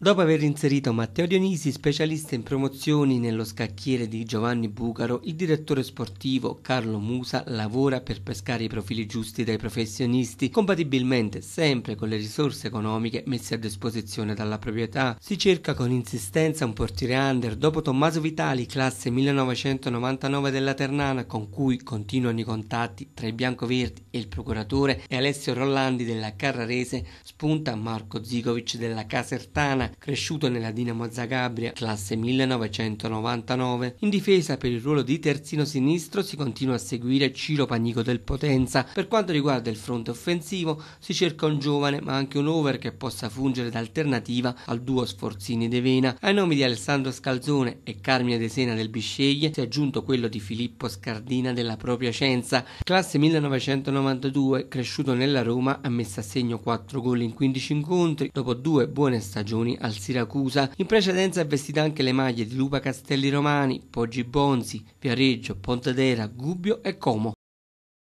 Dopo aver inserito Matteo Dionisi, specialista in promozioni nello scacchiere di Giovanni Bucaro, il direttore sportivo Carlo Musa lavora per pescare i profili giusti dai professionisti, compatibilmente sempre con le risorse economiche messe a disposizione dalla proprietà. Si cerca con insistenza un portiere under dopo Tommaso Vitali, classe 1999 della Ternana, con cui continuano i contatti tra i biancoverdi e il procuratore, e Alessio Rollandi della Carrarese, spunta Marco Zigovic della Casertana cresciuto nella Dinamo Zagabria classe 1999. In difesa per il ruolo di terzino sinistro si continua a seguire Ciro Panico del Potenza. Per quanto riguarda il fronte offensivo si cerca un giovane ma anche un over che possa fungere da alternativa al duo Sforzini De Vena. Ai nomi di Alessandro Scalzone e Carmine De Sena del Bisceglie si è aggiunto quello di Filippo Scardina della propria Scienza, classe 1992, cresciuto nella Roma, ha messo a segno 4 gol in 15 incontri dopo due buone stagioni al Siracusa, in precedenza ha vestito anche le maglie di Lupa Castelli Romani, Poggi Bonzi, Viareggio, Pontedera, Gubbio e Como.